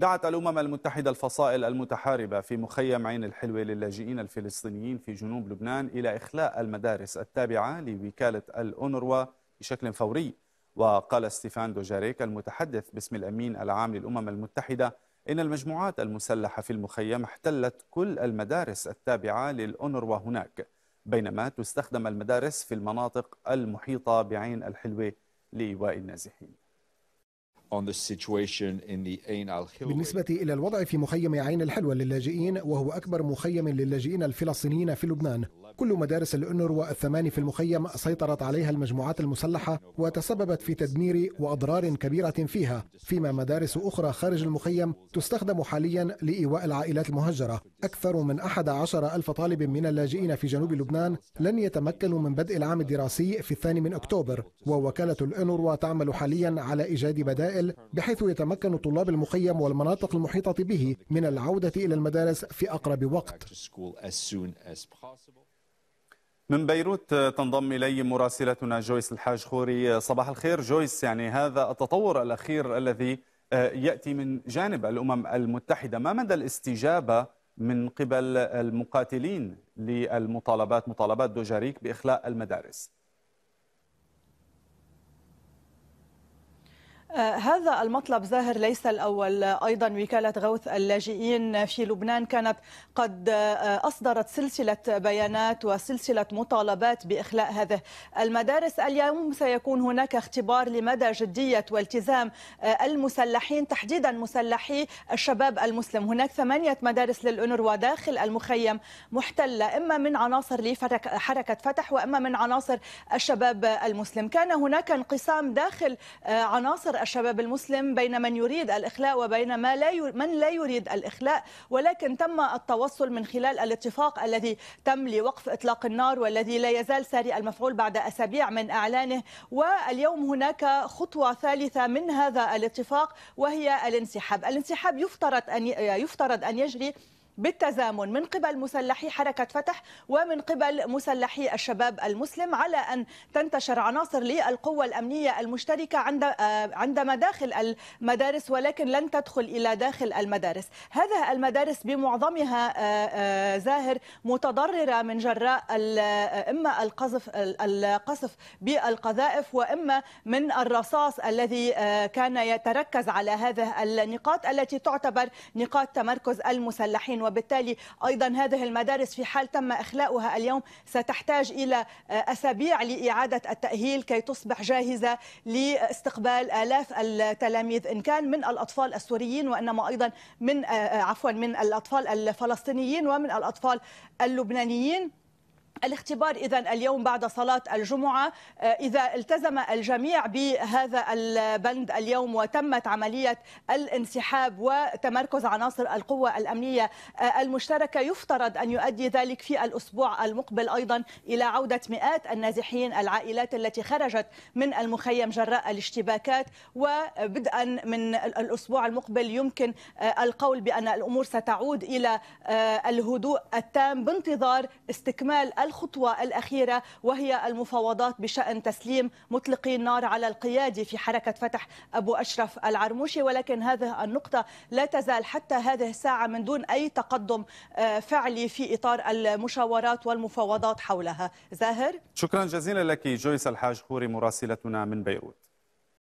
دعت الأمم المتحدة الفصائل المتحاربة في مخيم عين الحلوة للاجئين الفلسطينيين في جنوب لبنان إلى إخلاء المدارس التابعة لوكالة الأونروا بشكل فوري وقال ستيفان دوجاريك المتحدث باسم الأمين العام للأمم المتحدة إن المجموعات المسلحة في المخيم احتلت كل المدارس التابعة للأونروا هناك بينما تستخدم المدارس في المناطق المحيطة بعين الحلوة لإيواء النازحين بالنسبة إلى الوضع في مخيم عين الحلوى للاجئين وهو أكبر مخيم للاجئين الفلسطينيين في لبنان كل مدارس الأنروا الثمان في المخيم سيطرت عليها المجموعات المسلحة وتسببت في تدمير وأضرار كبيرة فيها فيما مدارس أخرى خارج المخيم تستخدم حاليا لإيواء العائلات المهجرة أكثر من أحد عشر ألف طالب من اللاجئين في جنوب لبنان لن يتمكنوا من بدء العام الدراسي في الثاني من أكتوبر ووكالة الأنروا تعمل حاليا على إيجاد بدائل الوسائل بحيث يتمكن طلاب المخيم والمناطق المحيطة به من العودة إلى المدارس في أقرب وقت من بيروت تنضم إلي مراسلتنا جويس الحاج خوري صباح الخير جويس يعني هذا التطور الأخير الذي يأتي من جانب الأمم المتحدة ما مدى الاستجابة من قبل المقاتلين للمطالبات مطالبات دوجاريك بإخلاء المدارس؟ آه، هذا المطلب ظاهر ليس الأول أيضا وكالة غوث اللاجئين في لبنان كانت قد آه، أصدرت سلسلة بيانات وسلسلة مطالبات بإخلاء هذه المدارس اليوم سيكون هناك اختبار لمدى جدية والتزام آه، المسلحين تحديدا مسلحي الشباب المسلم هناك ثمانية مدارس للأنر وداخل المخيم محتلة إما من عناصر حركة فتح وإما من عناصر الشباب المسلم كان هناك انقسام داخل عناصر الشباب المسلم بين من يريد الإخلاء وبين ما لا يريد من لا يريد الإخلاء ولكن تم التوصل من خلال الاتفاق الذي تم لوقف إطلاق النار والذي لا يزال ساري المفعول بعد أسابيع من إعلانه واليوم هناك خطوة ثالثة من هذا الاتفاق وهي الانسحاب الانسحاب يفترض أن يفترض أن يجري بالتزامن من قبل مسلحي حركة فتح ومن قبل مسلحي الشباب المسلم على أن تنتشر عناصر للقوة الأمنية المشتركة عند آه، عندما داخل المدارس ولكن لن تدخل إلى داخل المدارس هذه المدارس بمعظمها آه، آه، زاهر متضررة من جراء إما القذف القصف بالقذائف وإما من الرصاص الذي كان يتركز على هذه النقاط التي تعتبر نقاط تمركز المسلحين وبالتالي أيضا هذه المدارس في حال تم إخلاؤها اليوم ستحتاج إلى آه، أسابيع لإعادة التأهيل كي تصبح جاهزة لاستقبال آلاف التلاميذ إن كان من الأطفال السوريين وإنما أيضا من آه، آه، عفوا من الأطفال الفلسطينيين ومن الأطفال اللبنانيين الاختبار اذا اليوم بعد صلاه الجمعه آه، اذا التزم الجميع بهذا البند اليوم وتمت عمليه الانسحاب وتمركز عناصر القوه الامنيه آه، المشتركه يفترض ان يؤدي ذلك في الاسبوع المقبل ايضا الى عوده مئات النازحين العائلات التي خرجت من المخيم جراء الاشتباكات وبدءا من الاسبوع المقبل يمكن آه، القول بان الامور ستعود الى الهدوء التام بانتظار استكمال الخطوة الأخيرة وهي المفاوضات بشأن تسليم مطلقي النار على القيادي في حركة فتح أبو أشرف العرموشي ولكن هذه النقطة لا تزال حتى هذه الساعة من دون أي تقدم آه، فعلي في إطار المشاورات والمفاوضات حولها زاهر شكرا جزيلا لك جويس الحاج خوري مراسلتنا من بيروت